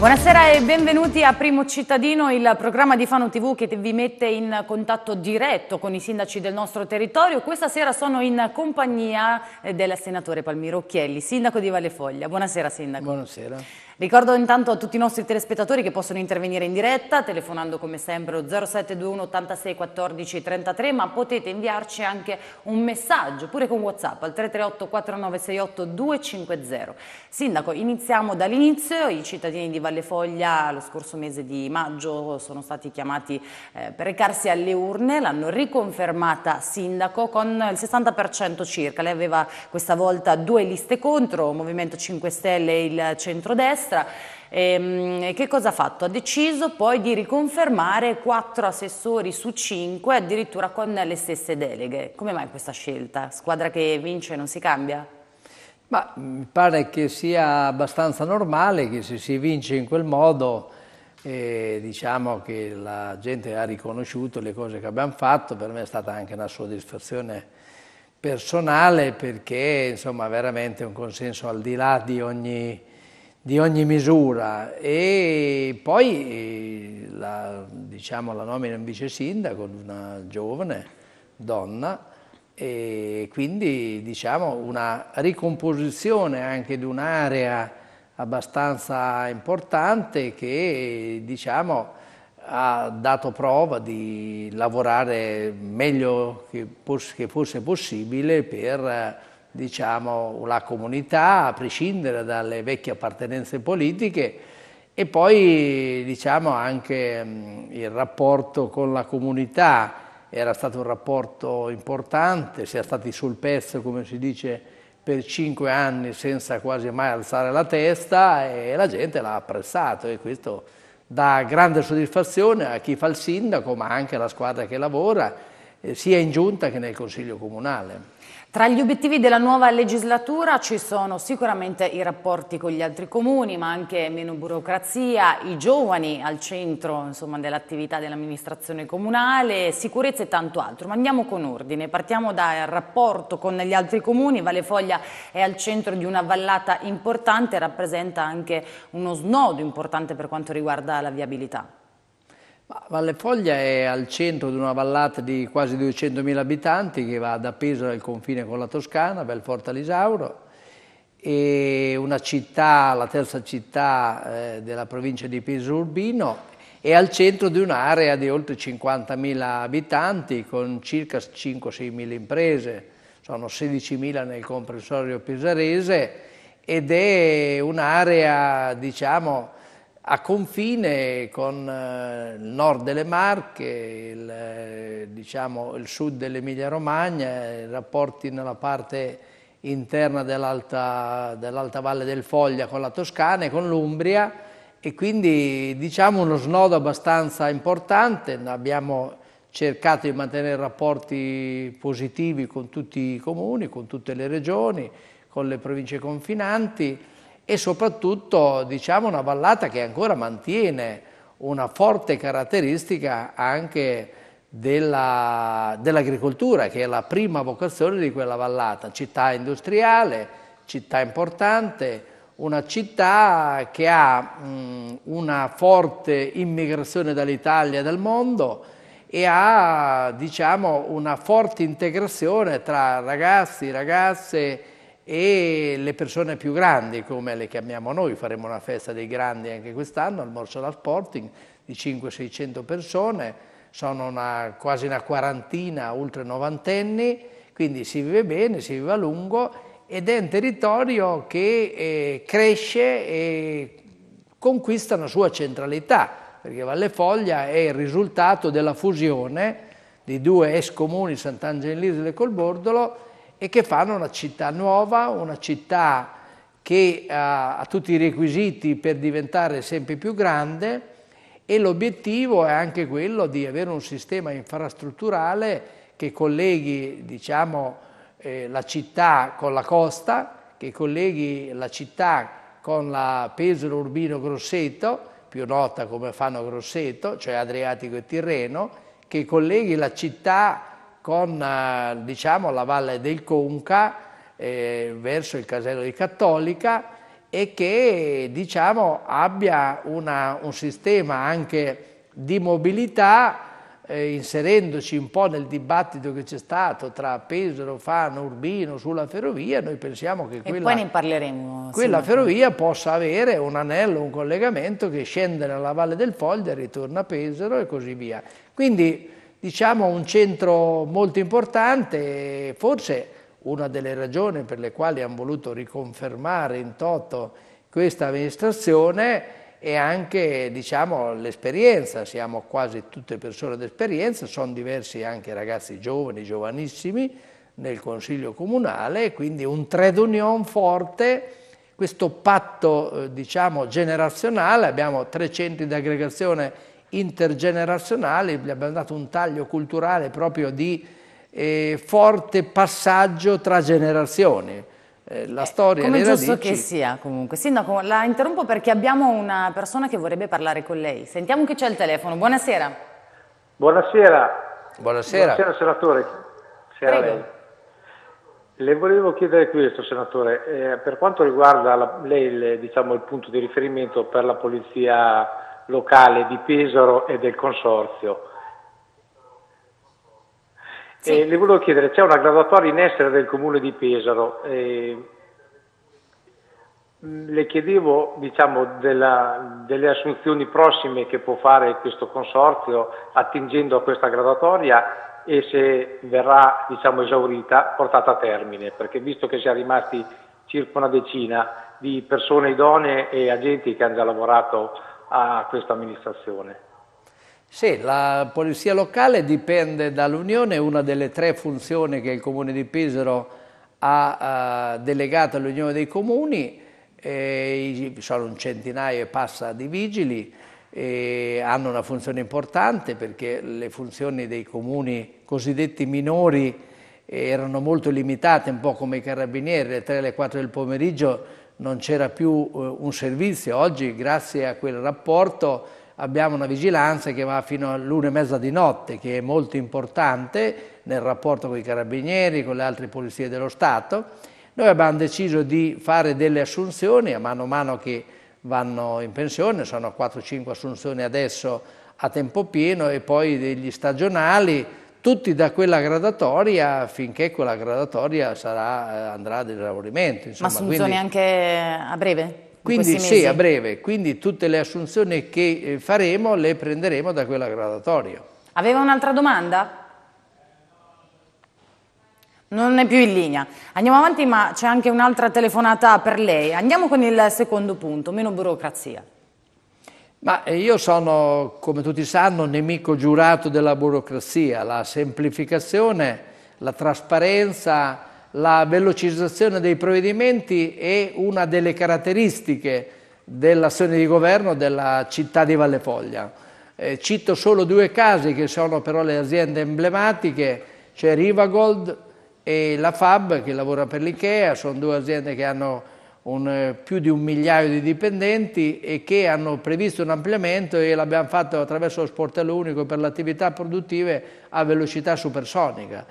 Buonasera e benvenuti a Primo Cittadino, il programma di Fano TV che vi mette in contatto diretto con i sindaci del nostro territorio. Questa sera sono in compagnia eh, del senatore Palmiro Occhielli, sindaco di Vallefoglia. Buonasera sindaco. Buonasera. Ricordo intanto a tutti i nostri telespettatori che possono intervenire in diretta telefonando come sempre lo 0721 86 14 33 ma potete inviarci anche un messaggio pure con Whatsapp al 338 4968 250. Sindaco, iniziamo dall'inizio, i cittadini di Valle Foglia lo scorso mese di maggio sono stati chiamati eh, per recarsi alle urne, l'hanno riconfermata sindaco con il 60% circa, lei aveva questa volta due liste contro, Movimento 5 Stelle e il centrodestra destra. Ehm, e che cosa ha fatto? Ha deciso poi di riconfermare quattro assessori su cinque, addirittura con le stesse deleghe. Come mai questa scelta? Squadra che vince non si cambia? Ma mi mm, pare che sia abbastanza normale che se si vince in quel modo, eh, diciamo che la gente ha riconosciuto le cose che abbiamo fatto, per me è stata anche una soddisfazione personale perché insomma veramente un consenso al di là di ogni di ogni misura e poi eh, la, diciamo, la nomina in vice sindaco di una giovane donna e quindi diciamo, una ricomposizione anche di un'area abbastanza importante che diciamo, ha dato prova di lavorare meglio che, fosse possibile per diciamo, la comunità, a prescindere dalle vecchie appartenenze politiche, e poi diciamo, anche mh, mm, il rapporto con la comunità era stato un rapporto importante, si è stati sul pezzo, come si dice, per cinque anni senza quasi mai alzare la testa e la gente l'ha apprezzato e questo dà grande soddisfazione a chi fa il sindaco ma anche alla squadra che lavora eh, sia in giunta che nel consiglio comunale. Tra gli obiettivi della nuova legislatura ci sono sicuramente i rapporti con gli altri comuni, ma anche meno burocrazia, i giovani al centro dell'attività dell'amministrazione comunale, sicurezza e tanto altro. Ma andiamo con ordine, partiamo dal rapporto con gli altri comuni. Valle Foglia è al centro di una vallata importante rappresenta anche uno snodo importante per quanto riguarda la viabilità. Valle Foglia è al centro di una vallata di quasi 200.000 abitanti che va da Pesaro al confine con la Toscana, Belforte Alisauro, è una città, la terza città eh, della provincia di Pesaro Urbino, è al centro di un'area di oltre 50.000 abitanti con circa 5-6.000 imprese, sono 16.000 nel comprensorio pesarese ed è un'area, diciamo, a confine con eh, il nord delle Marche, il, eh, diciamo, il sud dell'Emilia Romagna, i rapporti nella parte interna dell'alta dell valle del Foglia con la Toscana e con l'Umbria e quindi diciamo uno snodo abbastanza importante, abbiamo cercato di mantenere rapporti positivi con tutti i comuni, con tutte le regioni, con le province confinanti e soprattutto diciamo una vallata che ancora mantiene una forte caratteristica anche dell'agricoltura, che è la prima vocazione di quella vallata, città industriale, città importante, una città che ha mh, una forte immigrazione dall'Italia e dal mondo e ha diciamo, una forte integrazione tra ragazzi, ragazze, e le persone più grandi, come le chiamiamo noi, faremo una festa dei grandi anche quest'anno al Morsola Sporting di 500-600 persone, sono una, quasi una quarantina oltre novantenni, quindi si vive bene, si vive a lungo ed è un territorio che eh, cresce e conquista una sua centralità, perché Valle Foglia è il risultato della fusione di due ex comuni, Sant'Angelo e Colbordolo, e che fanno una città nuova, una città che ha, eh, ha tutti i requisiti per diventare sempre più grande e l'obiettivo è anche quello di avere un sistema infrastrutturale che colleghi diciamo, eh, la città con la costa, che colleghi la città con la Pesaro Urbino Grosseto, più nota come Fano Grosseto, cioè Adriatico e Tirreno, che colleghi la città con eh, diciamo, la valle del Conca eh, verso il casello di Cattolica e che diciamo, abbia una, un sistema anche di mobilità eh, inserendoci un po' nel dibattito che c'è stato tra Pesaro, Fano, Urbino sulla ferrovia, noi pensiamo che quella, quella ferrovia possa avere un anello, un collegamento che scende nella Valle del Foglia, ritorna a Pesaro e così via. Quindi diciamo un centro molto importante, forse una delle ragioni per le quali hanno voluto riconfermare in toto questa amministrazione è anche diciamo, l'esperienza, siamo quasi tutte persone d'esperienza, sono diversi anche ragazzi giovani, giovanissimi nel Consiglio Comunale, quindi un trade union forte, questo patto eh, diciamo, generazionale, abbiamo tre centri di aggregazione intergenerazionale, gli abbiamo dato un taglio culturale proprio di eh, forte passaggio tra generazioni. Eh, la storia Come giusto radici... che sia comunque. Sindaco, la interrompo perché abbiamo una persona che vorrebbe parlare con lei. Sentiamo chi c'è il telefono. Buonasera. Buonasera. Buonasera. Buonasera senatore. Buonasera lei. Le volevo chiedere questo, senatore, eh, per quanto riguarda la, lei le, diciamo, il punto di riferimento per la polizia locale di Pesaro e del Consorzio. Sì. Eh, le volevo chiedere, c'è una graduatoria in essere del Comune di Pesaro. Eh, le chiedevo diciamo, della, delle assunzioni prossime che può fare questo consorzio attingendo a questa graduatoria e se verrà diciamo, esaurita, portata a termine, perché visto che siamo rimasti circa una decina di persone idonee e agenti che hanno già lavorato a questa amministrazione. Sì, la polizia locale dipende dall'Unione, una delle tre funzioni che il Comune di Pisaro ha eh, delegato all'Unione dei Comuni, eh, sono un centinaio e passa di vigili, eh, hanno una funzione importante perché le funzioni dei comuni cosiddetti minori eh, erano molto limitate, un po' come i carabinieri, alle 3 alle 4 del pomeriggio non c'era più eh, un servizio. Oggi, grazie a quel rapporto, abbiamo una vigilanza che va fino all'una e mezza di notte, che è molto importante nel rapporto con i carabinieri, con le altre polizie dello Stato. Noi abbiamo deciso di fare delle assunzioni a mano a mano che vanno in pensione, sono 4-5 assunzioni adesso a tempo pieno e poi degli stagionali, tutti da quella gradatoria finché quella gradatoria sarà, eh, andrà ad esaurimento. Ma assunzioni quindi, anche a breve? Quindi sì, a breve. Quindi tutte le assunzioni che eh, faremo le prenderemo da quella gradatoria. Aveva un'altra domanda? Non è più in linea. Andiamo avanti, ma c'è anche un'altra telefonata per lei. Andiamo con il secondo punto, meno burocrazia. Ma io sono, come tutti sanno, nemico giurato della burocrazia, la semplificazione, la trasparenza, la velocizzazione dei provvedimenti è una delle caratteristiche dell'azione di governo della città di Valle Foglia. Eh, cito solo due casi che sono però le aziende emblematiche, cioè Rivagold e la Fab che lavora per l'Ikea, sono due aziende che hanno un, eh, più di un migliaio di dipendenti e che hanno previsto un ampliamento e l'abbiamo fatto attraverso lo sportello unico per le attività produttive a velocità supersonica.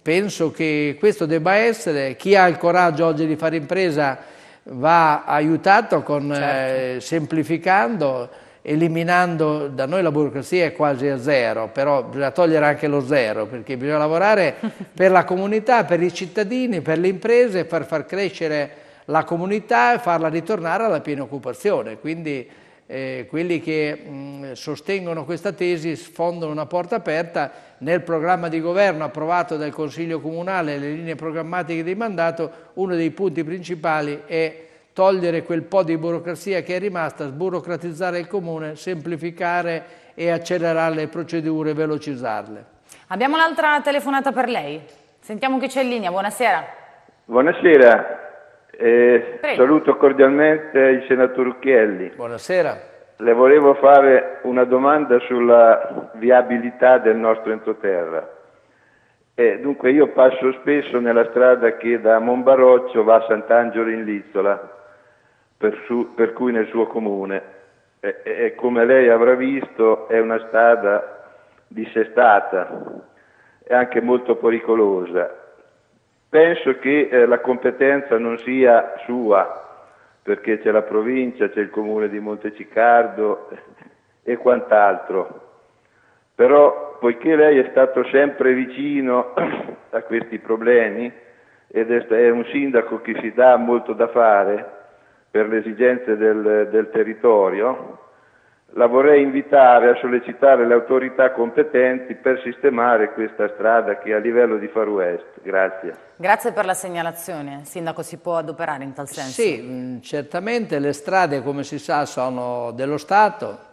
Penso che questo debba essere, chi ha il coraggio oggi di fare impresa va aiutato con, eh, certo. eh, semplificando, eliminando, da noi la burocrazia è quasi a zero, però bisogna togliere anche lo zero, perché bisogna lavorare per la comunità, per i cittadini, per le imprese, per far crescere la comunità e farla ritornare alla piena occupazione. Quindi eh, quelli che mh, sostengono questa tesi sfondano una porta aperta nel programma di governo approvato dal Consiglio Comunale le linee programmatiche di mandato, uno dei punti principali è togliere quel po' di burocrazia che è rimasta, sburocratizzare il comune, semplificare e accelerare le procedure, velocizzarle. Abbiamo un'altra telefonata per lei. Sentiamo chi c'è in linea. Buonasera. Buonasera. Eh, saluto cordialmente il senatore Ucchielli. Buonasera. Le volevo fare una domanda sulla viabilità del nostro entroterra. Eh, dunque io passo spesso nella strada che da Monbaroccio va a Sant'Angelo in Lizzola, per, su, per cui nel suo comune. E, e, come lei avrà visto è una strada dissestata e anche molto pericolosa Penso che eh, la competenza non sia sua, perché c'è la provincia, c'è il comune di Montecicardo e quant'altro. Però poiché lei è stato sempre vicino a questi problemi ed è un sindaco che si dà molto da fare per le esigenze del, del territorio, la vorrei invitare a sollecitare le autorità competenti per sistemare questa strada che è a livello di Far West. Grazie. Grazie per la segnalazione. Sindaco, si può adoperare in tal senso? Sì, mm, certamente le strade, come si sa, sono dello Stato,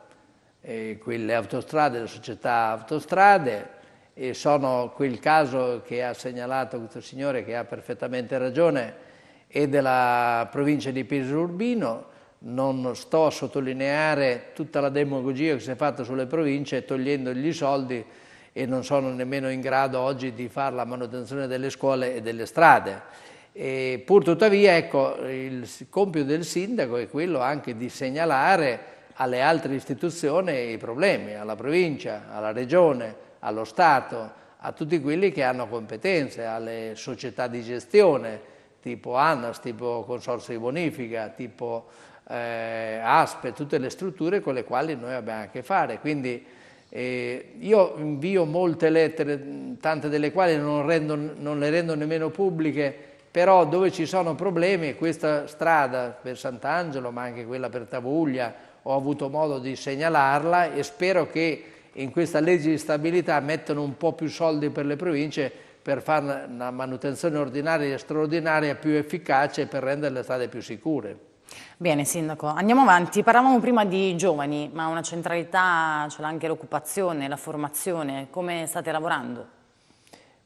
quelle autostrade, le società autostrade, e sono quel caso che ha segnalato questo signore, che ha perfettamente ragione, e della provincia di Pisa Urbino, non sto a sottolineare tutta la demagogia che si è fatta sulle province togliendogli i soldi e non sono nemmeno in grado oggi di fare la manutenzione delle scuole e delle strade. E pur tuttavia ecco, il compito del sindaco è quello anche di segnalare alle altre istituzioni i problemi, alla provincia, alla regione, allo Stato, a tutti quelli che hanno competenze, alle società di gestione tipo ANAS, tipo Consorzio di Bonifica, tipo eh, ASPE, tutte le strutture con le quali noi abbiamo a che fare. Quindi eh, io invio molte lettere, tante delle quali non, rendo, non, le rendo nemmeno pubbliche, però dove ci sono problemi, questa strada per Sant'Angelo, ma anche quella per Tavuglia, ho avuto modo di segnalarla e spero che in questa legge di stabilità mettano un po' più soldi per le province per fare una manutenzione ordinaria e straordinaria più efficace e per rendere le strade più sicure. Bene Sindaco, andiamo avanti. Parlavamo prima di giovani, ma una centralità ce l'ha anche l'occupazione, la formazione. Come state lavorando?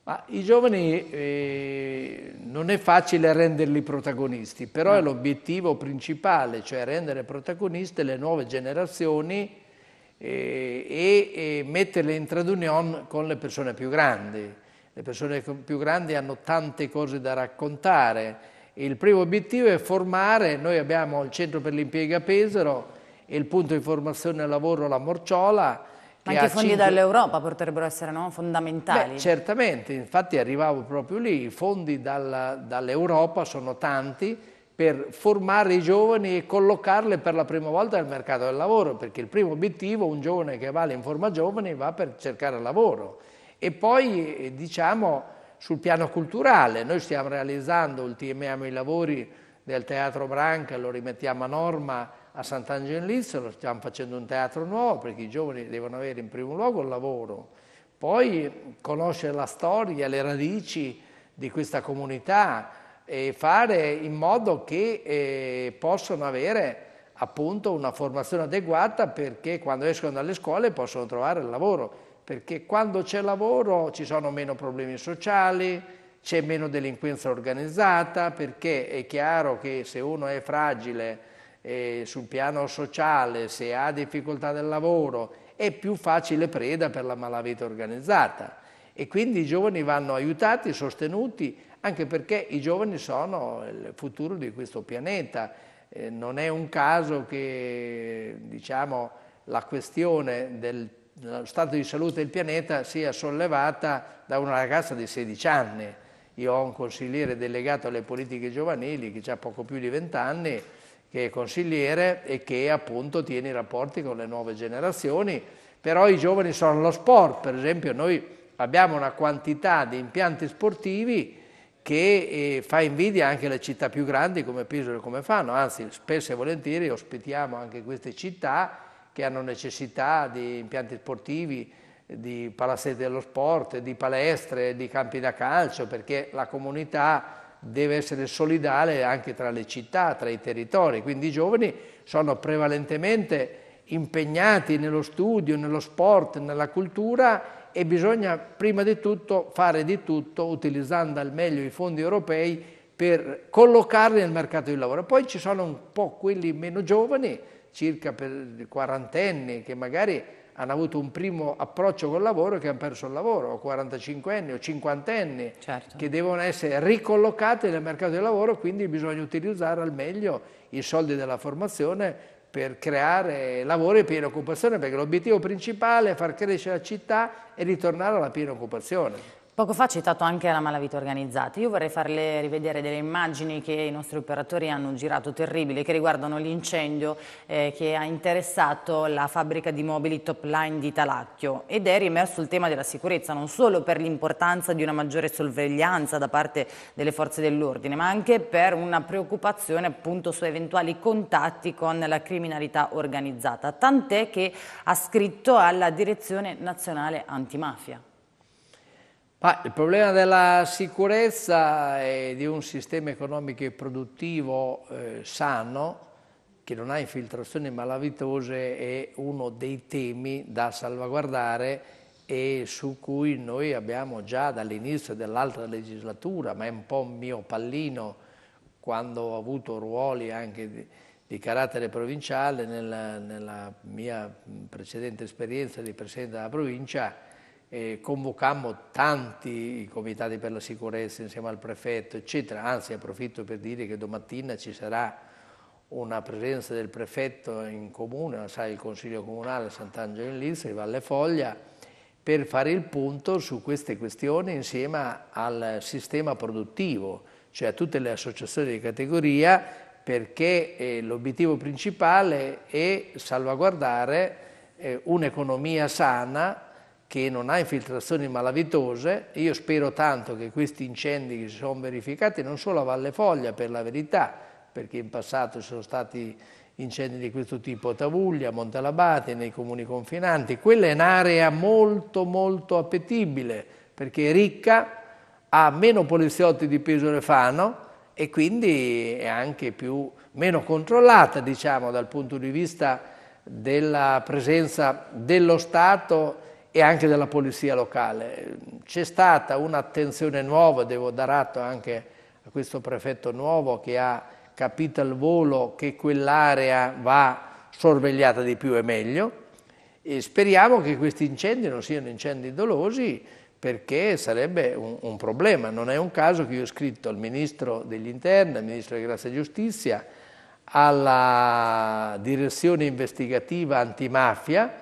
Ma I giovani eh, non è facile renderli protagonisti, però no. è l'obiettivo principale, cioè rendere protagoniste le nuove generazioni eh, e, e, metterle in tradunion con le persone più grandi. Le persone più grandi hanno tante cose da raccontare, il primo obiettivo è formare, noi abbiamo il centro per l'impiego a Pesaro e il punto di formazione e lavoro La Morciola. Ma anche i fondi 5... dall'Europa potrebbero essere no? fondamentali. Beh, certamente, infatti arrivavo proprio lì, i fondi dall'Europa sono tanti per formare i giovani e collocarli per la prima volta nel mercato del lavoro, perché il primo obiettivo, un giovane che va in forma Giovani va per cercare lavoro. E poi, eh, diciamo, sul piano culturale. Noi stiamo realizzando, ultimiamo i lavori del Teatro Branca, lo rimettiamo a norma a Sant'Angelo in Lizzolo, stiamo facendo un teatro nuovo perché i giovani devono avere in primo luogo il lavoro, poi conoscere la storia, le radici di questa comunità e fare in modo che eh, possano avere appunto una formazione adeguata perché quando escono dalle scuole possono trovare il lavoro perché quando c'è lavoro ci sono meno problemi sociali, c'è meno delinquenza organizzata, perché è chiaro che se uno è fragile eh, sul piano sociale, se ha difficoltà del lavoro, è più facile preda per la malavita organizzata. E quindi i giovani vanno aiutati, sostenuti, anche perché i giovani sono il futuro di questo pianeta. Eh, non è un caso che diciamo, la questione del lo stato di salute del pianeta sia sollevata da una ragazza di 16 anni. Io ho un consigliere delegato alle politiche giovanili che ha poco più di 20 anni, che è consigliere e che appunto tiene i rapporti con le nuove generazioni, però i giovani sono lo sport, per esempio noi abbiamo una quantità di impianti sportivi che eh, fa invidia anche alle città più grandi come Pisolo e come fanno, anzi spesso e volentieri ospitiamo anche queste città che hanno necessità di impianti sportivi, di palazzetti dello sport, di palestre, di campi da calcio, perché la comunità deve essere solidale anche tra le città, tra i territori, quindi i giovani sono prevalentemente impegnati nello studio, nello sport, nella cultura e bisogna prima di tutto fare di tutto utilizzando al meglio i fondi europei per collocarli nel mercato del lavoro. Poi ci sono un po' quelli meno giovani circa per quarantenni che magari hanno avuto un primo approccio col lavoro e che hanno perso il lavoro, o 45 anni o 50 anni, certo. che devono essere ricollocati nel mercato del lavoro, quindi bisogna utilizzare al meglio i soldi della formazione per creare lavoro e piena occupazione, perché l'obiettivo principale è far crescere la città e ritornare alla piena occupazione. Poco fa ha citato anche la malavita organizzata. Io vorrei farle rivedere delle immagini che i nostri operatori hanno girato terribili, che riguardano l'incendio eh, che ha interessato la fabbrica di mobili top line di Talacchio. Ed è riemerso il tema della sicurezza, non solo per l'importanza di una maggiore sorveglianza da parte delle forze dell'ordine, ma anche per una preoccupazione appunto su eventuali contatti con la criminalità organizzata. Tant'è che ha scritto alla Direzione Nazionale Antimafia. Ma il problema della sicurezza e di un sistema economico e produttivo eh, sano, che non ha infiltrazioni malavitose, è uno dei temi da salvaguardare e su cui noi abbiamo già dall'inizio dell'altra legislatura, ma è un po' mio pallino quando ho avuto ruoli anche di, di carattere provinciale nella, nella mia precedente esperienza di Presidente della provincia, eh, convocammo tanti comitati per la sicurezza insieme al prefetto, eccetera. Anzi, approfitto per dire che domattina ci sarà una presenza del prefetto in comune, sai, il Consiglio Comunale Sant'Angelo in Lizzo e Valle Foglia, per fare il punto su queste questioni insieme al sistema produttivo, cioè a tutte le associazioni di categoria, perché eh, l'obiettivo principale è salvaguardare eh, un'economia sana che non ha infiltrazioni malavitose. Io spero tanto che questi incendi che si sono verificati non solo a Valle Foglia, per la verità, perché in passato ci sono stati incendi di questo tipo a Tavuglia, a Montalabate, nei comuni confinanti. Quella è un'area molto molto appetibile perché è ricca, ha meno poliziotti di Pesorefano e quindi è anche più, meno controllata diciamo, dal punto di vista della presenza dello Stato e anche della polizia locale. C'è stata un'attenzione nuova, devo dare atto anche a questo prefetto nuovo che ha capito al volo che quell'area va sorvegliata di più e meglio e speriamo che questi incendi non siano incendi dolosi perché sarebbe un, un problema. Non è un caso che io ho scritto al Ministro degli Interni, al Ministro di Grazia e Giustizia, alla direzione investigativa antimafia,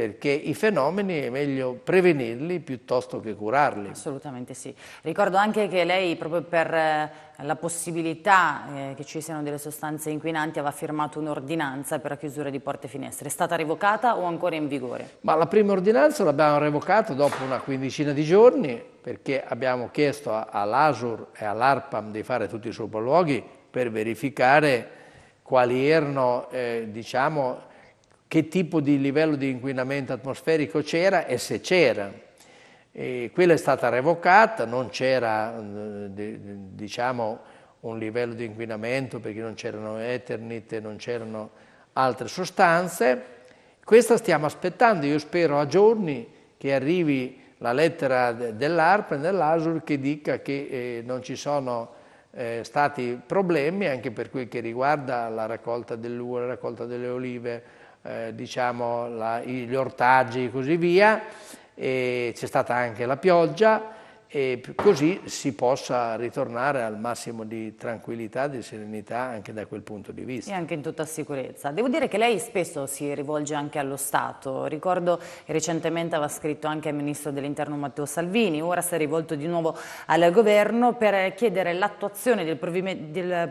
perché i fenomeni è meglio prevenirli piuttosto che curarli. Assolutamente sì. Ricordo anche che lei proprio per eh, la possibilità eh, che ci siano delle sostanze inquinanti aveva firmato un'ordinanza per la chiusura di porte e finestre. È stata revocata o ancora in vigore? Ma la prima ordinanza l'abbiamo revocata dopo una quindicina di giorni perché abbiamo chiesto all'ASUR e all'ARPAM di fare tutti i sopralluoghi per verificare quali erano eh, diciamo, che tipo di livello di inquinamento atmosferico c'era e se c'era. quella è stata revocata, non c'era eh, diciamo, un livello di inquinamento perché non c'erano e non c'erano altre sostanze. Questa stiamo aspettando, io spero a giorni che arrivi la lettera dell'ARPA e dell'ASUR che dica che eh, non ci sono eh, stati problemi anche per quel che riguarda la raccolta dell'uva, la raccolta delle olive, eh, diciamo la, gli ortaggi e così via, c'è stata anche la pioggia, e così si possa ritornare al massimo di tranquillità, di serenità anche da quel punto di vista. E anche in tutta sicurezza. Devo dire che lei spesso si rivolge anche allo Stato. Ricordo che recentemente aveva scritto anche al Ministro dell'Interno Matteo Salvini, ora si è rivolto di nuovo al Governo per chiedere l'attuazione del,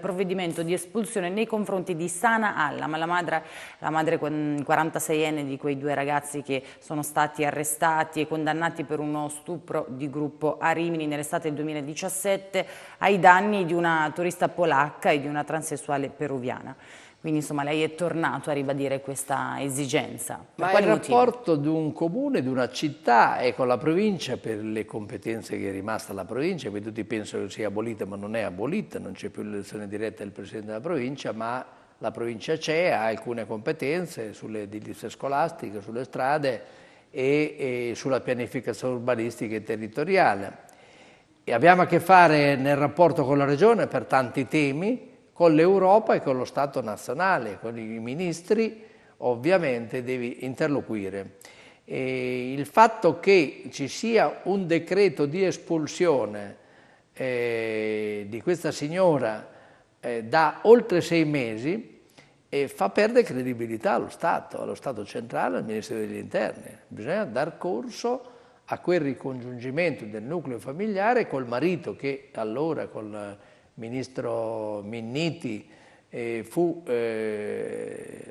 provvedimento di espulsione nei confronti di Sana Alla, ma la madre, la madre 46enne di quei due ragazzi che sono stati arrestati e condannati per uno stupro di gruppo a Rimini nell'estate del 2017 ai danni di una turista polacca e di una transessuale peruviana. Quindi insomma lei è tornato a ribadire questa esigenza. Per Ma il motivo? rapporto di un comune, di una città e con la provincia per le competenze che è rimasta alla provincia, che tutti pensano che sia abolita ma non è abolita, non c'è più l'elezione diretta del Presidente della provincia, ma la provincia c'è, ha alcune competenze sulle edilizie scolastiche, sulle strade e, e sulla pianificazione urbanistica e territoriale. E abbiamo a che fare nel rapporto con la Regione per tanti temi, con l'Europa e con lo Stato nazionale, con i ministri ovviamente devi interloquire. E il fatto che ci sia un decreto di espulsione eh, di questa signora eh, da oltre sei mesi e fa perdere credibilità allo Stato, allo Stato centrale, al Ministero degli Interni. Bisogna dar corso a quel ricongiungimento del nucleo familiare col marito che allora col ministro Minniti eh, fu eh,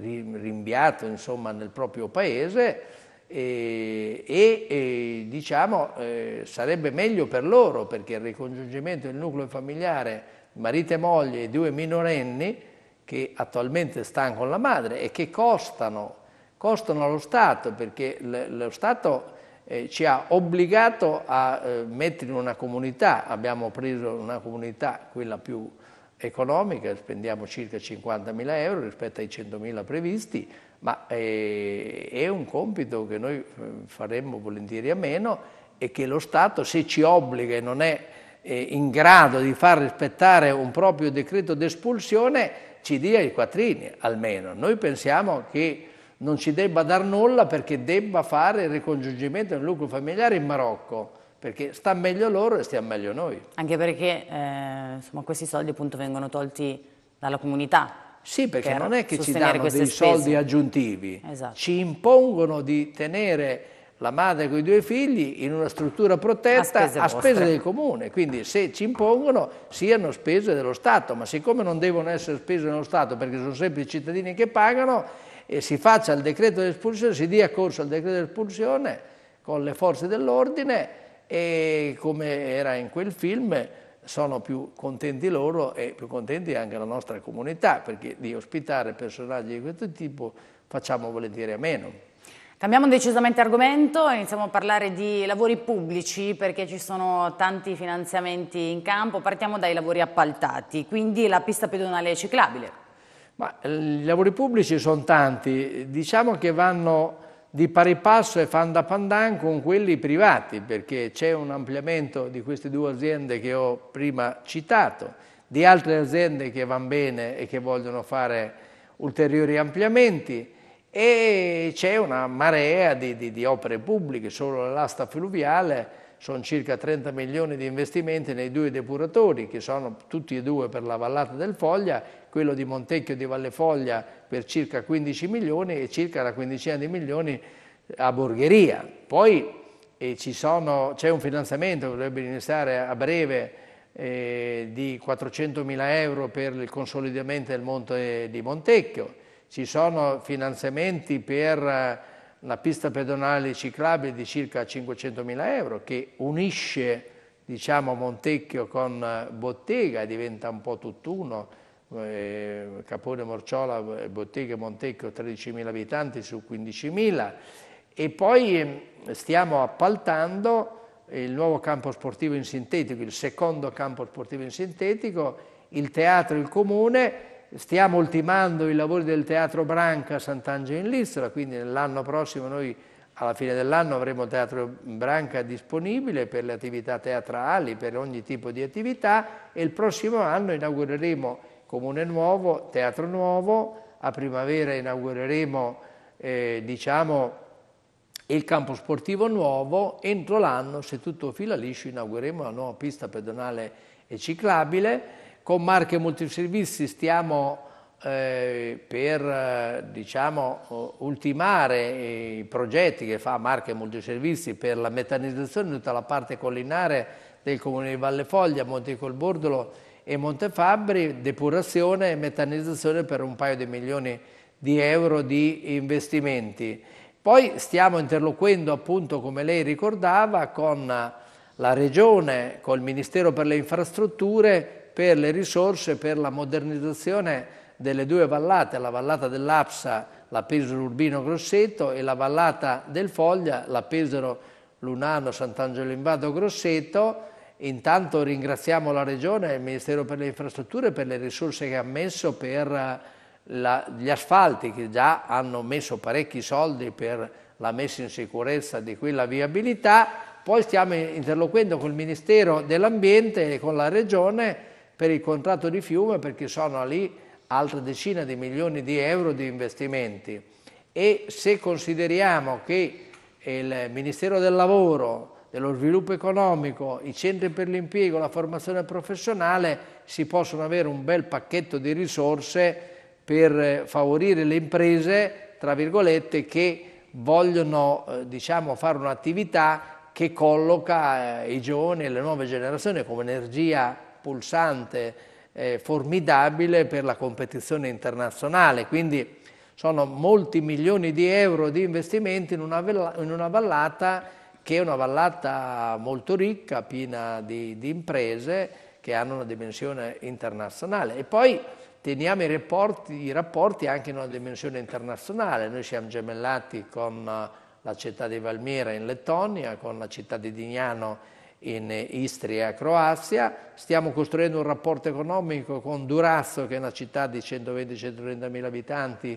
rinviato insomma, nel proprio paese e, e, e diciamo, eh, sarebbe meglio per loro perché il ricongiungimento del nucleo familiare, marito e moglie e due minorenni, che attualmente stanno con la madre e che costano, costano allo Stato perché lo Stato eh, ci ha obbligato a eh, mettere in una comunità, abbiamo preso una comunità, quella più economica, spendiamo circa 50.000 euro rispetto ai 100.000 previsti, ma eh, è un compito che noi eh, faremmo volentieri a meno e che lo Stato se ci obbliga e non è eh, in grado di far rispettare un proprio decreto d'espulsione ci dia i quattrini almeno. Noi pensiamo che non ci debba dar nulla perché debba fare il ricongiungimento del nucleo familiare in Marocco, perché sta meglio loro e stiamo meglio noi. Anche perché eh, insomma, questi soldi appunto vengono tolti dalla comunità. Sì, perché per non è che ci danno dei spese. soldi aggiuntivi, esatto. ci impongono di tenere la madre con i due figli in una struttura protetta a spese, a spese del comune, quindi se ci impongono siano spese dello Stato, ma siccome non devono essere spese dello Stato perché sono sempre i cittadini che pagano, e eh, si faccia il decreto di espulsione, si dia corso al decreto di espulsione con le forze dell'ordine e come era in quel film sono più contenti loro e più contenti anche la nostra comunità perché di ospitare personaggi di questo tipo facciamo volentieri a meno. Cambiamo decisamente argomento, iniziamo a parlare di lavori pubblici perché ci sono tanti finanziamenti in campo. Partiamo dai lavori appaltati, quindi la pista pedonale è ciclabile. Ma, eh, I lavori pubblici sono tanti, diciamo che vanno di pari passo e fan da pandan con quelli privati perché c'è un ampliamento di queste due aziende che ho prima citato, di altre aziende che vanno bene e che vogliono fare ulteriori ampliamenti e c'è una marea di, di, di opere pubbliche, solo l'asta fluviale sono circa 30 milioni di investimenti nei due depuratori che sono tutti e due per la vallata del Foglia, quello di Montecchio di Valle Foglia per circa 15 milioni e circa la quindicina di milioni a Borgheria. Poi eh, c'è un finanziamento che dovrebbe iniziare a breve eh, di 400 mila euro per il consolidamento del monte di Montecchio ci sono finanziamenti per eh, la pista pedonale ciclabile di circa 500.000 euro che unisce diciamo, Montecchio con eh, Bottega e diventa un po' tutt'uno, eh, Capone Morciola, Bottega e Montecchio 13.000 abitanti su 15.000 e poi ehm, stiamo appaltando il nuovo campo sportivo in sintetico, il secondo campo sportivo in sintetico, il teatro, il comune Stiamo ultimando i lavori del Teatro Branca a Sant'Angelo in Listra, quindi l'anno prossimo noi alla fine dell'anno avremo il Teatro Branca disponibile per le attività teatrali, per ogni tipo di attività e il prossimo anno inaugureremo Comune Nuovo, Teatro Nuovo, a primavera inaugureremo eh, diciamo, il campo sportivo nuovo, entro l'anno se tutto fila liscio inaugureremo la nuova pista pedonale e ciclabile con Marche Multiservizi stiamo eh, per eh, diciamo, ultimare i progetti che fa Marche Multiservizi per la metanizzazione di tutta la parte collinare del comune di Valle Foglia, Monte Colbordolo e Montefabbri, depurazione e metanizzazione per un paio di milioni di euro di investimenti. Poi stiamo interloquendo appunto, come lei ricordava, con la Regione, col Ministero per le Infrastrutture per le risorse per la modernizzazione delle due vallate, la vallata dell'Apsa, la Pesaro Urbino Grosseto e la vallata del Foglia, la Pesaro Lunano Sant'Angelo in Grosseto. Intanto ringraziamo la Regione e il Ministero per le Infrastrutture per le risorse che ha messo per eh, la, gli asfalti, che già hanno messo parecchi soldi per la messa in sicurezza di quella viabilità. Poi stiamo interloquendo con il Ministero dell'Ambiente e con la Regione per il contratto di fiume perché sono lì altre decine di milioni di euro di investimenti e se consideriamo che il Ministero del Lavoro, dello sviluppo economico, i centri per l'impiego, la formazione professionale, si possono avere un bel pacchetto di risorse per favorire le imprese, tra virgolette, che vogliono eh, diciamo, fare un'attività che colloca eh, i giovani e le nuove generazioni come energia pulsante eh, formidabile per la competizione internazionale, quindi sono molti milioni di euro di investimenti in una, in una vallata che è una vallata molto ricca, piena di, di imprese che hanno una dimensione internazionale. E poi teniamo i rapporti, i rapporti, anche in una dimensione internazionale. Noi siamo gemellati con la città di Valmiera in Lettonia, con la città di Dignano in Istria, Croazia, stiamo costruendo un rapporto economico con Durazzo, che è una città di 120-130 mila abitanti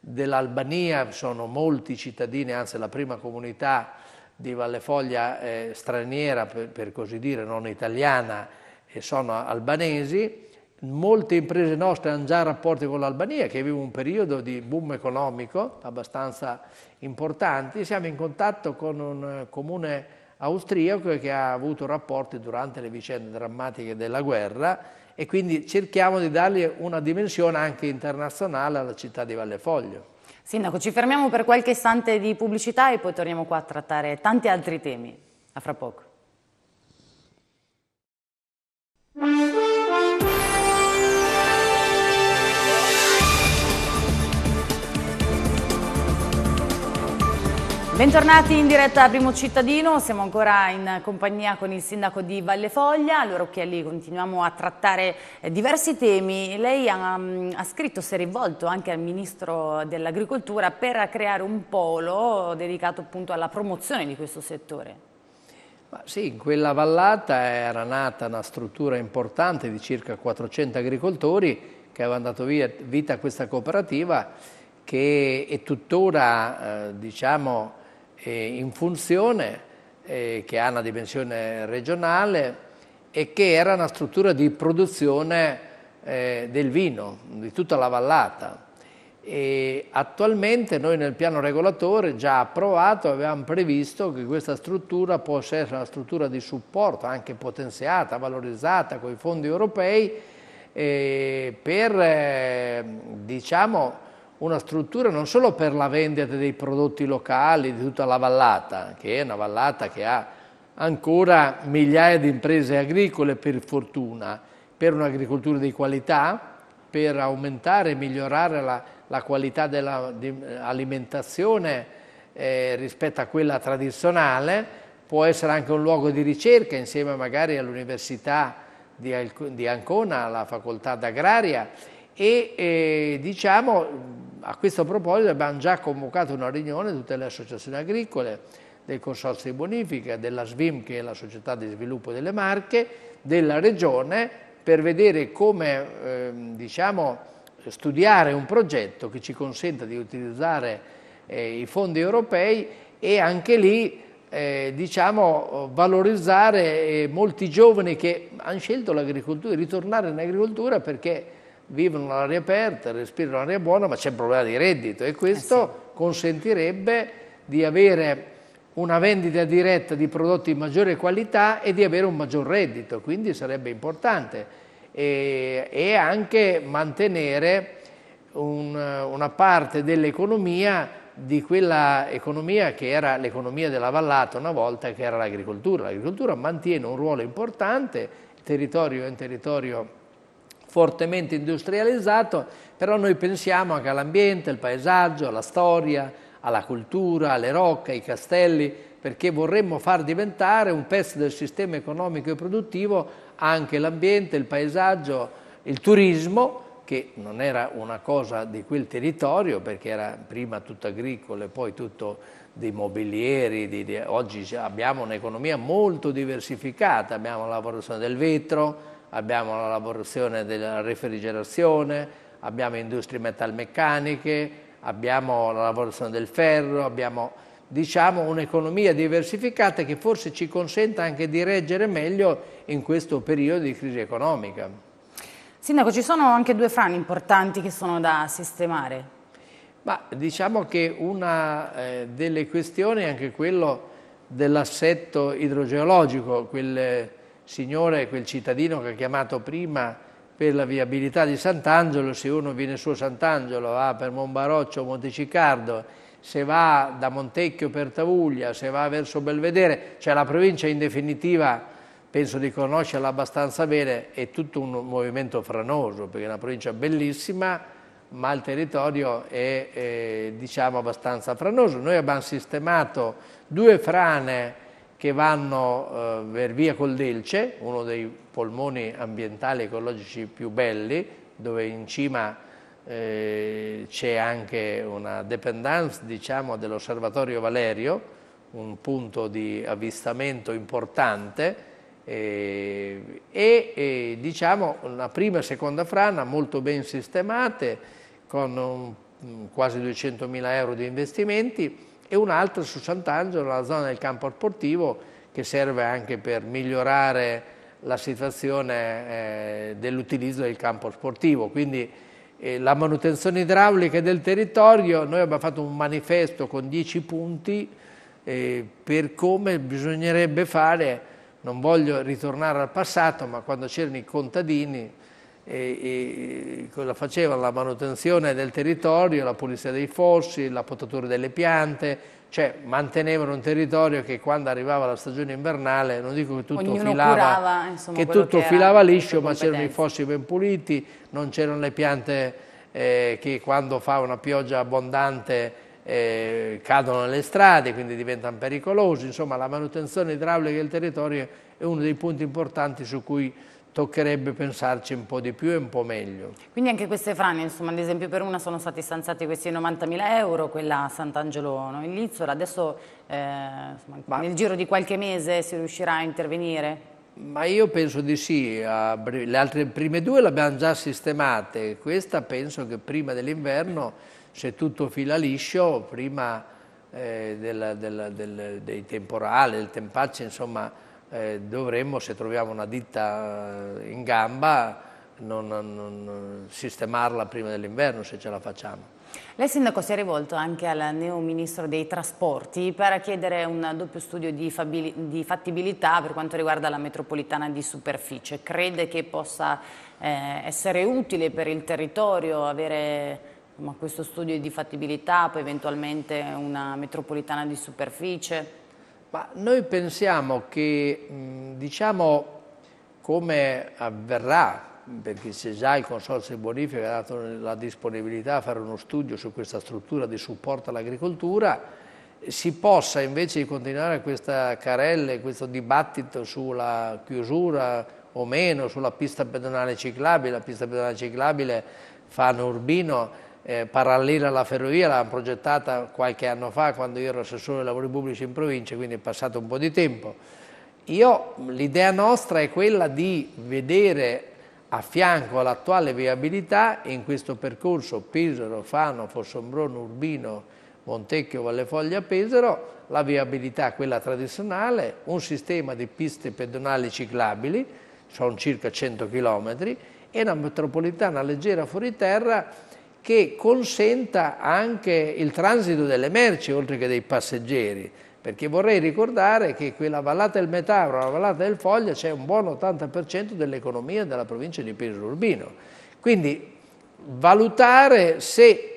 dell'Albania, sono molti cittadini, anzi la prima comunità di Valle Foglia eh, straniera, per, per, così dire, non italiana, e sono albanesi. Molte imprese nostre hanno già rapporti con l'Albania, che vive un periodo di boom economico abbastanza importante. Siamo in contatto con un eh, comune austriaco che ha avuto rapporti durante le vicende drammatiche della guerra e quindi cerchiamo di dargli una dimensione anche internazionale alla città di Vallefoglio. Sindaco, ci fermiamo per qualche istante di pubblicità e poi torniamo qua a trattare tanti altri temi. A fra poco. Bentornati in diretta a Primo Cittadino, siamo ancora in compagnia con il sindaco di Valle Foglia. Allora Occhiali, continuiamo a trattare eh, diversi temi. Lei ha, mm, ha scritto, si è rivolto anche al Ministro dell'Agricoltura per creare un polo dedicato appunto alla promozione di questo settore. Ma sì, in quella vallata era nata una struttura importante di circa 400 agricoltori che avevano dato vita a questa cooperativa che è tuttora, eh, diciamo, in funzione, eh, che ha una dimensione regionale e che era una struttura di produzione eh, del vino, di tutta la vallata. E attualmente noi nel piano regolatore già approvato avevamo previsto che questa struttura possa essere una struttura di supporto, anche potenziata, valorizzata con i fondi europei eh, per eh, diciamo, una struttura non solo per la vendita dei prodotti locali di tutta la vallata, che è una vallata che ha ancora migliaia di imprese agricole per fortuna, per un'agricoltura di qualità, per aumentare e migliorare la, la qualità dell'alimentazione eh, rispetto a quella tradizionale, può essere anche un luogo di ricerca insieme magari all'Università di, di Ancona, alla facoltà d'agraria e eh, diciamo a questo proposito abbiamo già convocato una riunione di tutte le associazioni agricole, del Consorzio di Bonifica, della SVIM che è la società di sviluppo delle Marche, della Regione per vedere come eh, diciamo, studiare un progetto che ci consenta di utilizzare eh, i fondi europei e anche lì eh, diciamo, valorizzare eh, molti giovani che hanno scelto l'agricoltura, ritornare in agricoltura perché vivono all'aria aperta, respirano l'aria buona, ma c'è un problema di reddito e questo eh sì. consentirebbe di avere una vendita diretta di prodotti di maggiore qualità e di avere un maggior reddito, quindi sarebbe importante e, e anche mantenere un, una parte dell'economia di quella economia che era l'economia della vallata una volta che era l'agricoltura. L'agricoltura mantiene un ruolo importante, territorio in territorio fortemente industrializzato, però noi pensiamo anche all'ambiente, al paesaggio, alla storia, alla cultura, alle rocche, ai castelli, perché vorremmo far diventare un pezzo del sistema economico e produttivo anche l'ambiente, il paesaggio, il turismo, che non era una cosa di quel territorio perché era prima tutto agricolo e poi tutto di mobilieri, di, di, oggi abbiamo un'economia molto diversificata, abbiamo la lavorazione del vetro, abbiamo la lavorazione della refrigerazione, abbiamo industrie metalmeccaniche, abbiamo la lavorazione del ferro, abbiamo diciamo, un'economia diversificata che forse ci consenta anche di reggere meglio in questo periodo di crisi economica. Sindaco, ci sono anche due frane importanti che sono da sistemare. Ma diciamo che una eh, delle questioni è anche quello dell'assetto idrogeologico, quelle Signore, quel cittadino che ha chiamato prima per la viabilità di Sant'Angelo, se uno viene su Sant'Angelo, va per Monbaroccio, o Monteciccardo, se va da Montecchio per Tavuglia, se va verso Belvedere, cioè la provincia in definitiva penso di conoscerla abbastanza bene, è tutto un movimento franoso, perché è una provincia bellissima, ma il territorio è, è diciamo abbastanza franoso. Noi abbiamo sistemato due frane che vanno eh, per via Coldelce, uno dei polmoni ambientali ecologici più belli, dove in cima eh, c'è anche una dependance diciamo, dell'osservatorio Valerio, un punto di avvistamento importante eh, e, e diciamo una prima e seconda frana molto ben sistemate con un, quasi mila euro di investimenti e un'altra su Sant'Angelo, la zona del campo sportivo, che serve anche per migliorare la situazione eh, dell'utilizzo del campo sportivo. Quindi eh, la manutenzione idraulica del territorio, noi abbiamo fatto un manifesto con 10 punti eh, per come bisognerebbe fare, non voglio ritornare al passato, ma quando c'erano i contadini, e, e cosa facevano? La manutenzione del territorio, la pulizia dei fossi, la potatura delle piante, cioè mantenevano un territorio che quando arrivava la stagione invernale, non dico che tutto Ognuno filava, curava, insomma, che tutto che filava liscio, ma c'erano i fossi ben puliti, non c'erano le piante eh, che quando fa una pioggia abbondante eh, cadono nelle strade, quindi diventano pericolosi, insomma la manutenzione idraulica del territorio è uno dei punti importanti su cui toccherebbe pensarci un po' di più e un po' meglio. Quindi anche queste frane, insomma, ad esempio per una sono stati stanziati questi 90.000 euro, quella a Sant'Angelo no? in Lizzola, adesso eh, insomma, nel giro di qualche mese si riuscirà a intervenire? Ma io penso di sì, le altre prime due le abbiamo già sistemate, questa penso che prima dell'inverno, se tutto fila liscio, prima eh, del, del, del, dei temporali, del tempaccio, insomma eh, dovremmo, se troviamo una ditta eh, in gamba, non, non sistemarla prima dell'inverno se ce la facciamo. Lei Sindaco si è rivolto anche al neo Ministro dei Trasporti per chiedere un doppio studio di, di fattibilità per quanto riguarda la metropolitana di superficie. Crede che possa eh, essere utile per il territorio avere insomma, questo studio di fattibilità, poi eventualmente una metropolitana di superficie? Ma noi pensiamo che, diciamo, come avverrà, perché se già il Consorzio di Bonifica ha dato la disponibilità a fare uno studio su questa struttura di supporto all'agricoltura, si possa invece di continuare questa carelle, questo dibattito sulla chiusura o meno, sulla pista pedonale ciclabile, la pista pedonale ciclabile fa Urbino eh, parallela alla ferrovia, l'hanno progettata qualche anno fa quando io ero assessore dei lavori pubblici in provincia, quindi è passato un po' di tempo. l'idea nostra è quella di vedere a fianco all'attuale viabilità in questo percorso Pesaro, Fano, Fossombrone, Urbino, Montecchio, Vallefoglia, Pesaro, la viabilità quella tradizionale, un sistema di piste pedonali ciclabili, sono circa 100 km, e una metropolitana leggera fuori terra che consenta anche il transito delle merci oltre che dei passeggeri, perché vorrei ricordare che quella vallata del Metauro, la vallata del Foglia, c'è un buon 80% dell'economia della provincia di Pirro Urbino. Quindi valutare se eh,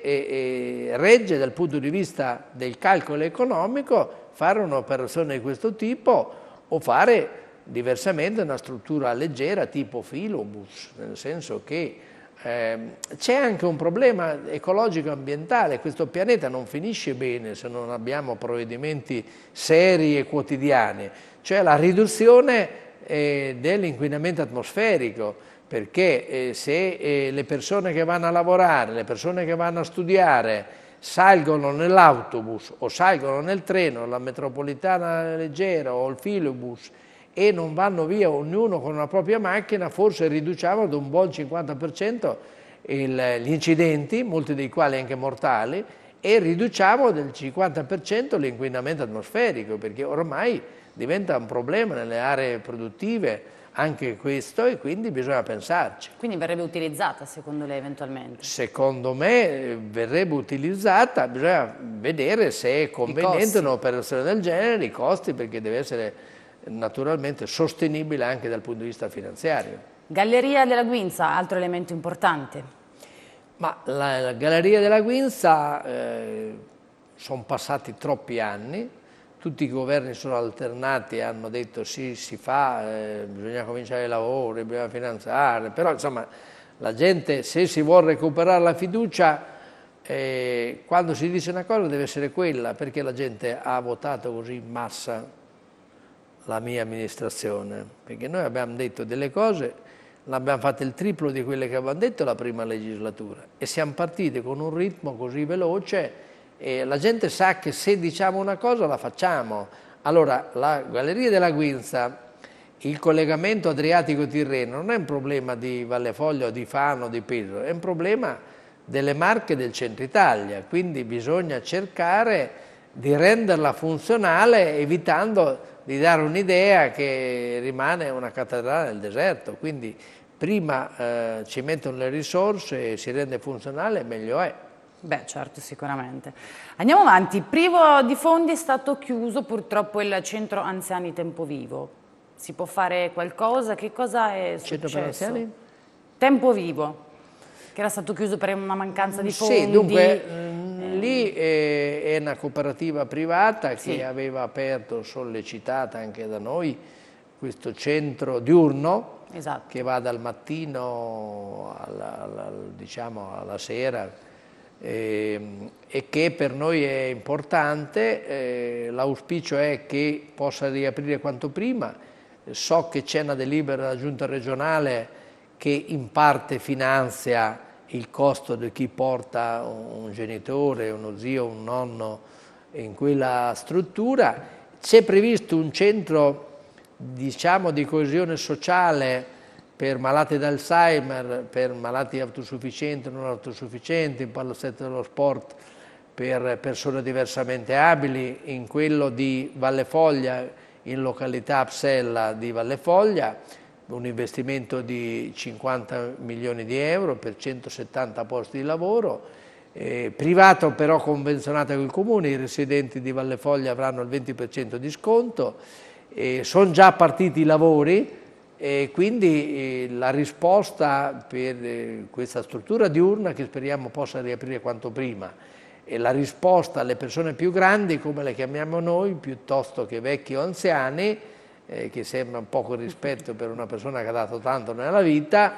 eh, regge dal punto di vista del calcolo economico fare un'operazione di questo tipo o fare diversamente una struttura leggera tipo filobus, nel senso che Ehm, c'è anche un problema ecologico e ambientale, questo pianeta non finisce bene se non abbiamo provvedimenti seri e quotidiani, cioè la riduzione eh, dell'inquinamento atmosferico, perché eh, se eh, le persone che vanno a lavorare, le persone che vanno a studiare, salgono nell'autobus o salgono nel treno, la metropolitana leggera o il filobus e non vanno via ognuno con la propria macchina, forse riduciamo ad un buon 50% il, gli incidenti, molti dei quali anche mortali, e riduciamo del 50% l'inquinamento atmosferico, perché ormai diventa un problema nelle aree produttive anche questo e quindi bisogna pensarci. Quindi verrebbe utilizzata secondo lei eventualmente? Secondo me eh, verrebbe utilizzata, bisogna vedere se è conveniente un'operazione del genere, i costi perché deve essere naturalmente sostenibile anche dal punto di vista finanziario. Galleria della Guinza, altro elemento importante. Ma la, la Galleria della Guinza eh, sono passati troppi anni, tutti i governi sono alternati e hanno detto sì, si fa, eh, bisogna cominciare i lavori, bisogna finanziare, però insomma la gente se si vuole recuperare la fiducia eh, quando si dice una cosa deve essere quella, perché la gente ha votato così in massa la mia amministrazione, perché noi abbiamo detto delle cose, l'abbiamo fatto il triplo di quelle che avevamo detto la prima legislatura e siamo partiti con un ritmo così veloce e la gente sa che se diciamo una cosa la facciamo. Allora, la Galleria della Guinza, il collegamento Adriatico-Tirreno non è un problema di Vallefoglio, di Fano, di Pisa, è un problema delle Marche del centro Italia, quindi bisogna cercare di renderla funzionale evitando di dare un'idea che rimane una cattedrale nel deserto, quindi prima eh, ci mettono le risorse e si rende funzionale meglio è. Beh certo, sicuramente. Andiamo avanti, privo di fondi è stato chiuso purtroppo il centro anziani Tempo Vivo, Si può fare qualcosa? Che cosa è successo? Centro per anziani? Tempo Vivo, che era stato chiuso per una mancanza di fondi. Sì, dunque, eh, lì eh, una cooperativa privata sì. che aveva aperto, sollecitata anche da noi, questo centro diurno esatto. che va dal mattino alla, alla, diciamo alla sera eh, e che per noi è importante. Eh, l'auspicio è che possa riaprire quanto prima. So che c'è una delibera della giunta regionale che in parte finanzia il costo di chi porta un genitore, uno zio, un nonno in quella struttura. C'è previsto un centro diciamo, di coesione sociale per malati d'Alzheimer, per malati autosufficienti e non autosufficienti, in quello dello sport per persone diversamente abili, in quello di Valle Foglia, in località Psella di Valle Foglia, un investimento di 50 milioni di euro per 170 posti di lavoro, eh, privato però convenzionato con il Comune, i residenti di Valle Foglia avranno il 20% di sconto, eh, sono già partiti i lavori e quindi eh, la risposta per eh, questa struttura diurna che speriamo possa riaprire quanto prima e la risposta alle persone più grandi, come le chiamiamo noi, piuttosto che vecchi o anziani, eh, che sembra un poco rispetto per una persona che ha dato tanto nella vita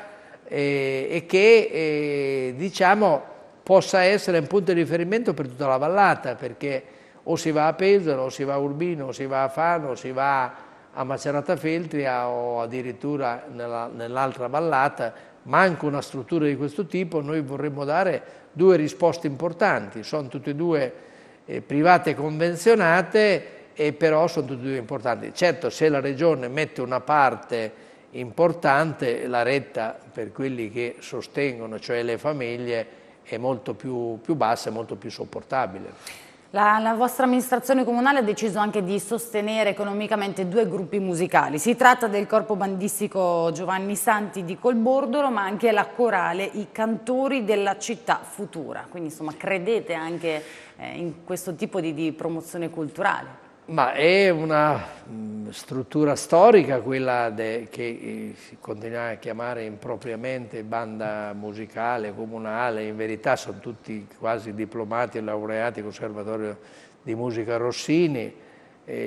eh, e che eh, diciamo possa essere un punto di riferimento per tutta la vallata perché o si va a Pesaro, o si va a Urbino, o si va a Fano, o si va a Macerata Feltria o addirittura nell'altra vallata, manca una struttura di questo tipo, noi vorremmo dare due risposte importanti, sono tutte e due eh, private convenzionate e però sono tutti e due importanti. Certo, se la Regione mette una parte importante, la retta per quelli che sostengono, cioè le famiglie, è molto più, più bassa e molto più sopportabile. La, la, vostra amministrazione comunale ha deciso anche di sostenere economicamente due gruppi musicali. Si tratta del corpo bandistico Giovanni Santi di Colbordolo, ma anche la corale I Cantori della Città Futura. Quindi insomma credete anche eh, in questo tipo di, di promozione culturale? Ma è una mm, struttura storica quella de, che eh, si continua a chiamare impropriamente banda musicale, comunale, in verità sono tutti quasi diplomati e laureati al Conservatorio di Musica Rossini,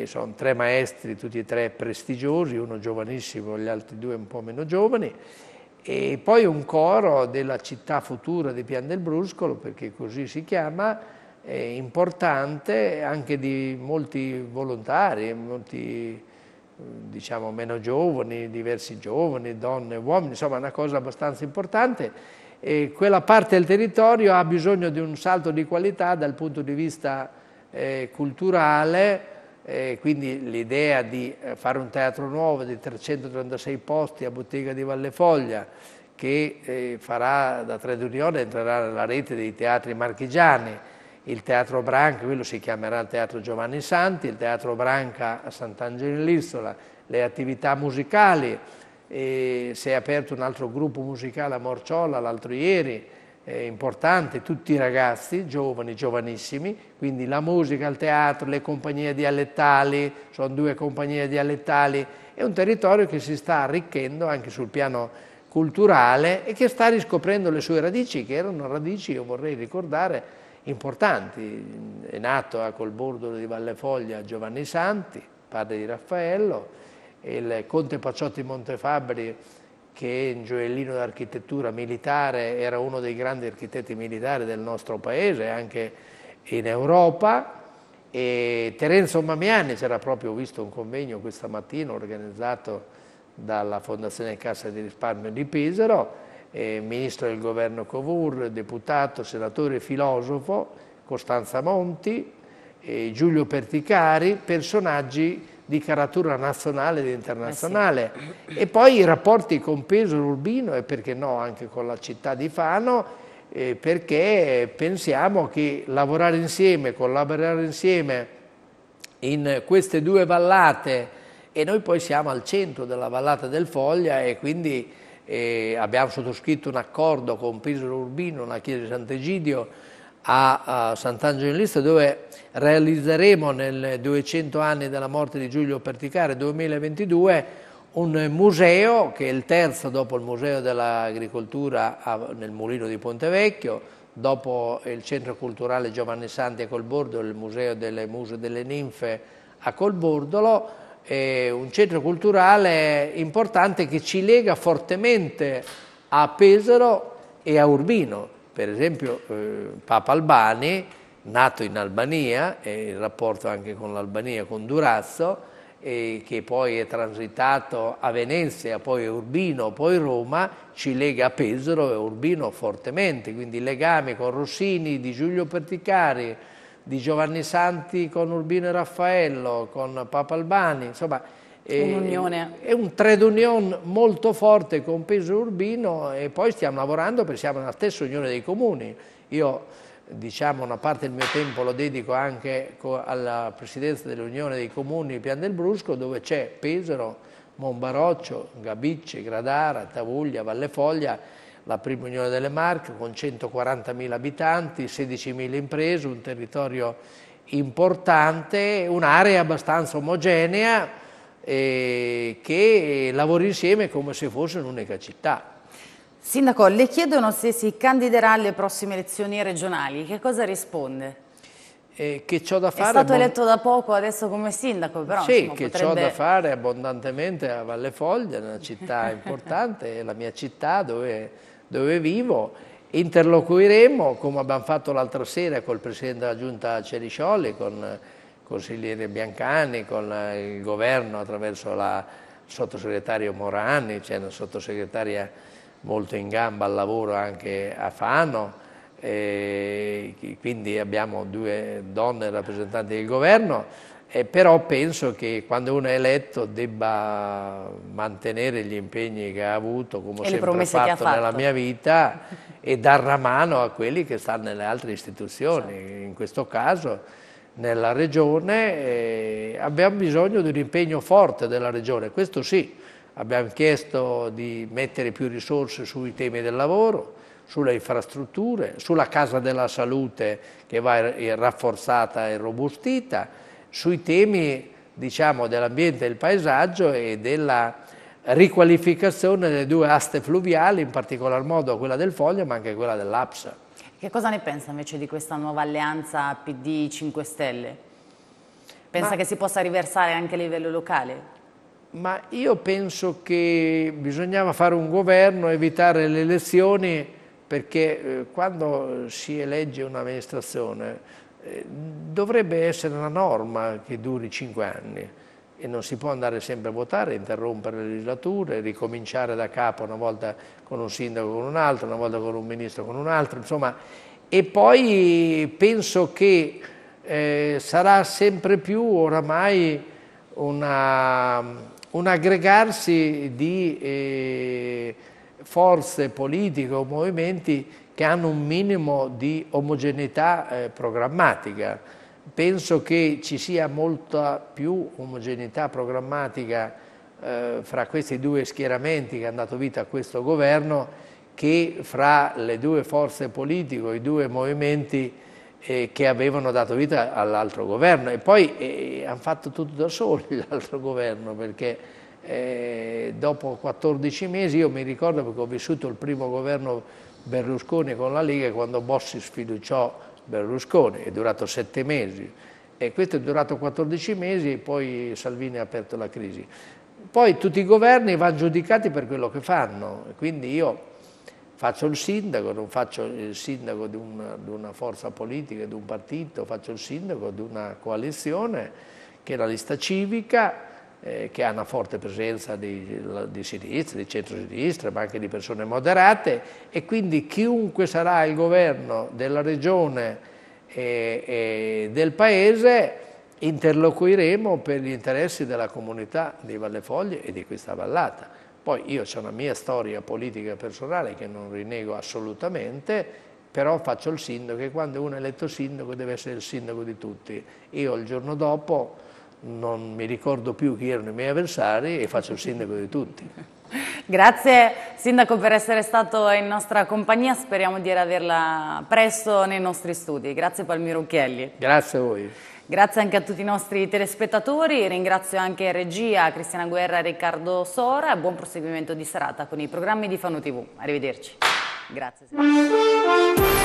sono tre maestri, tutti e tre prestigiosi, uno giovanissimo, gli altri due un po' meno giovani, e poi un coro della città futura di Pian del Bruscolo, perché così si chiama, importante anche di molti volontari, molti eh, diciamo meno giovani, diversi giovani, donne, uomini, insomma una cosa abbastanza importante e quella parte del territorio ha bisogno di un salto di qualità dal punto di vista eh, culturale, eh, quindi l'idea di eh, fare un teatro nuovo di 336 posti a Bottega di Vallefoglia che eh, farà da Trade Unione entrerà nella rete dei teatri marchigiani il Teatro Branca, quello si chiamerà il Teatro Giovanni Santi, il Teatro Branca a Sant'Angelo Sant'Angelell'Isola, le attività musicali, e si è aperto un altro gruppo musicale a Morciola l'altro ieri, importante, tutti i ragazzi, giovani, giovanissimi, quindi la musica, il teatro, le compagnie dialettali, sono due compagnie dialettali, è un territorio che si sta arricchendo anche sul piano culturale e che sta riscoprendo le sue radici, che erano radici, io vorrei ricordare, importanti. È nato a eh, bordo di Valle Foglia Giovanni Santi, padre di Raffaello, il conte Pacciotti Montefabri che è un gioiellino d'architettura militare, era uno dei grandi architetti militari del nostro paese, anche in Europa. E Terenzo Mamiani c'era proprio visto un convegno questa mattina organizzato dalla Fondazione Cassa di Risparmio di Pisaro eh, ministro del governo Cavour, deputato, senatore, filosofo, Costanza Monti, eh, Giulio Perticari, personaggi di caratura nazionale ed internazionale. Eh sì. E poi i rapporti con Peso Urbino e perché no anche con la città di Fano, eh, perché pensiamo che lavorare insieme, collaborare insieme in queste due vallate e noi poi siamo al centro della vallata del Foglia e quindi e abbiamo sottoscritto un accordo con Pisolo Urbino, una chiesa di Sant'Egidio a, Sant'Angelo in Lista dove realizzeremo nel 200 anni della morte di Giulio Perticare 2022 un museo che è il terzo dopo il museo dell'agricoltura nel mulino di Pontevecchio, dopo il centro culturale Giovanni Santi a Colbordo, il museo delle muse delle ninfe a Colbordolo, eh, un centro culturale importante che ci lega fortemente a Pesaro e a Urbino. Per esempio eh, Papa Albani, nato in Albania, eh, il rapporto anche con l'Albania, con Durazzo, che poi è transitato a Venezia, poi a Urbino, poi Roma, ci lega a Pesaro e a Urbino fortemente, quindi legami con Rossini, di Giulio Perticari, di Giovanni Santi con Urbino e Raffaello, con Papa Albani, insomma è, eh, è un trade union molto forte con peso urbino e poi stiamo lavorando perché siamo nella stessa unione dei comuni. Io diciamo una parte del mio tempo lo dedico anche alla presidenza dell'unione dei comuni Pian del Brusco dove c'è Pesaro, Monbaroccio, Gabicce, Gradara, Tavuglia, Valle Foglia la prima Unione delle Marche con 140.000 abitanti, 16.000 imprese, un territorio importante, un'area abbastanza omogenea eh, che lavora insieme come se fosse un'unica città. Sindaco, le chiedono se si candiderà alle prossime elezioni regionali, che cosa risponde? Eh, che c'ho da fare... È stato eletto da poco adesso come sindaco, però... Sì, insomma, che potrebbe... c'ho da fare abbondantemente a Valle Foglia, una città importante, è la mia città dove dove vivo, interloquiremo come abbiamo fatto l'altra sera col Presidente della Giunta Ceriscioli, con il eh, consigliere Biancani, con eh, il governo attraverso la sottosegretario Morani, c'è una sottosegretaria molto in gamba al lavoro anche a Fano, eh, quindi abbiamo due donne rappresentanti del governo, eh, però penso che quando uno è eletto debba mantenere gli impegni che ha avuto, come ho sempre fatto, fatto, nella mia vita, e dar la mano a quelli che stanno nelle altre istituzioni, certo. in questo caso nella Regione. Eh, abbiamo bisogno di un impegno forte della Regione, questo sì. Abbiamo chiesto di mettere più risorse sui temi del lavoro, sulle infrastrutture, sulla Casa della Salute che va eh, rafforzata e robustita, sui temi diciamo, dell'ambiente e del paesaggio e della riqualificazione delle due aste fluviali, in particolar modo quella del Foglio ma anche quella dell'Apsa. Che cosa ne pensa invece di questa nuova alleanza PD 5 Stelle? Pensa ma, che si possa riversare anche a livello locale? Ma io penso che bisognava fare un governo, evitare le elezioni, perché eh, quando si elegge un'amministrazione dovrebbe essere una norma che duri cinque anni e non si può andare sempre a votare, interrompere le legislature, ricominciare da capo una volta con un sindaco con un altro, una volta con un ministro con un altro, insomma, e poi penso che eh, sarà sempre più oramai una, un aggregarsi di eh, forze politiche o movimenti che hanno un minimo di omogeneità eh, programmatica. Penso che ci sia molta più omogeneità programmatica eh, fra questi due schieramenti che hanno dato vita a questo governo che fra le due forze politiche, i due movimenti eh, che avevano dato vita all'altro governo e poi eh, hanno fatto tutto da soli l'altro governo perché eh, dopo 14 mesi io mi ricordo perché ho vissuto il primo governo Berlusconi con la Lega quando Bossi sfiduciò Berlusconi, è durato sette mesi e questo è durato 14 mesi e poi Salvini ha aperto la crisi. Poi tutti i governi vanno giudicati per quello che fanno, quindi io faccio il sindaco, non faccio il sindaco di una, di una forza politica, di un partito, faccio il sindaco di una coalizione che è la lista civica, eh, che ha una forte presenza di, di sinistra, di centrosinistra, ma anche di persone moderate e quindi chiunque sarà il governo della regione e, e del paese interloquiremo per gli interessi della comunità di Valle Foglie e di questa vallata. Poi io ho una mia storia politica personale che non rinego assolutamente, però faccio il sindaco e quando uno è eletto sindaco deve essere il sindaco di tutti. Io il giorno dopo non mi ricordo più chi erano i miei avversari e faccio il sindaco di tutti. Grazie Sindaco per essere stato in nostra compagnia, speriamo di averla presto nei nostri studi. Grazie Palmiro Ucchielli. Grazie a voi. Grazie anche a tutti i nostri telespettatori, ringrazio anche regia Cristiana Guerra e Riccardo Sora e buon proseguimento di serata con i programmi di Fanu TV. Arrivederci. Grazie. Sindaco.